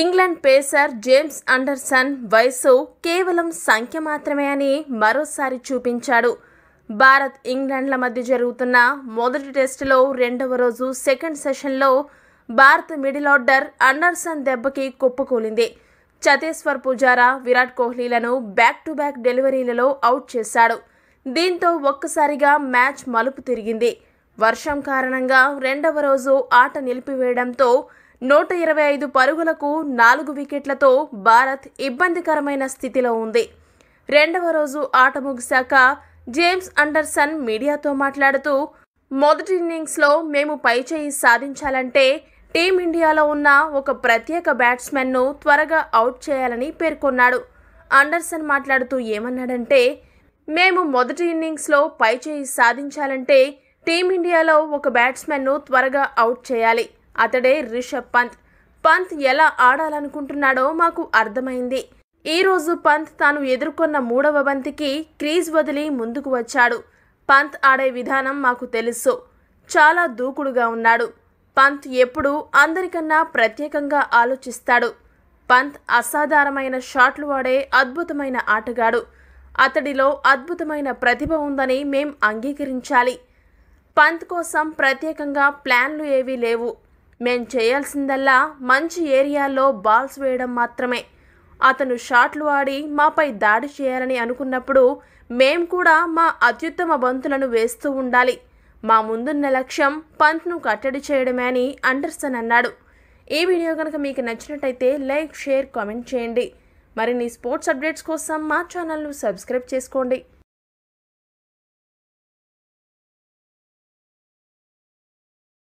England pacer James Anderson వయసు కేవలం సంఖ్య మాత్రమే అని మరోసారి చూపించాడు భారత్ ఇంగ్లాండ్ల మధ్య జరుగుతున్న మొదటి టెస్టులో రెండవ రోజు సెకండ్ సెషన్లో భారత్ మిడిల్ ఆర్డర్ అండర్సన్ దెబ్బకి కుప్పకూలింది చతేశ్వర్ పుజారా విరాట్ కోహ్లీలను బ్యాక్ టు బ్యాక్ డెలివరీలలో అవుట్ చేశాడు దీంతో ఒక్కసారిగా మ్యాచ్ మలుపు తిరిగింది వర్షం కారణంగా రెండవ రోజు ఆట నిలిపివేయడంతో నూట ఇరవై ఐదు పరుగులకు నాలుగు వికెట్లతో భారత్ ఇబ్బందికరమైన స్థితిలో ఉంది రెండవ రోజు ఆట ముగిశాక జేమ్స్ అండర్సన్ మీడియాతో మాట్లాడుతూ మొదటి ఇన్నింగ్స్లో మేము పై చేయి సాధించాలంటే టీమిండియాలో ఉన్న ఒక ప్రత్యేక బ్యాట్స్మెన్ను త్వరగా అవుట్ చేయాలని పేర్కొన్నాడు అండర్సన్ మాట్లాడుతూ ఏమన్నాడంటే మేము మొదటి ఇన్నింగ్స్లో చేయి సాధించాలంటే టీమిండియాలో ఒక బ్యాట్స్మెన్ను త్వరగా అవుట్ చేయాలి అతడే రిషబ్ పంత్ పంత్ ఎలా ఆడాలనుకుంటున్నాడో మాకు అర్థమైంది ఈరోజు పంత్ తాను ఎదుర్కొన్న మూడవ బంతికి క్రీజ్ వదిలి ముందుకు వచ్చాడు పంత్ ఆడే విధానం మాకు తెలుసు చాలా దూకుడుగా ఉన్నాడు పంత్ ఎప్పుడు అందరికన్నా ప్రత్యేకంగా ఆలోచిస్తాడు పంత్ అసాధారణమైన షాట్లు వాడే అద్భుతమైన ఆటగాడు అతడిలో అద్భుతమైన ప్రతిభ ఉందని మేం అంగీకరించాలి పంత్ కోసం ప్రత్యేకంగా ప్లాన్లు ఏవీ లేవు మేం చేయాల్సిందల్లా మంచి ఏరియాలో బాల్స్ వేయడం మాత్రమే అతను షాట్లు ఆడి మాపై దాడి చేయాలని అనుకున్నప్పుడు మేం కూడా మా అత్యుత్తమ బంతులను వేస్తూ ఉండాలి మా ముందున్న లక్ష్యం పంత్ను కట్టడి చేయడమే అని అండర్సన్ అన్నాడు ఈ వీడియో కనుక మీకు నచ్చినట్టయితే లైక్ షేర్ కామెంట్ చేయండి మరిన్ని స్పోర్ట్స్ అప్డేట్స్ కోసం మా ఛానల్ను సబ్స్క్రైబ్ చేసుకోండి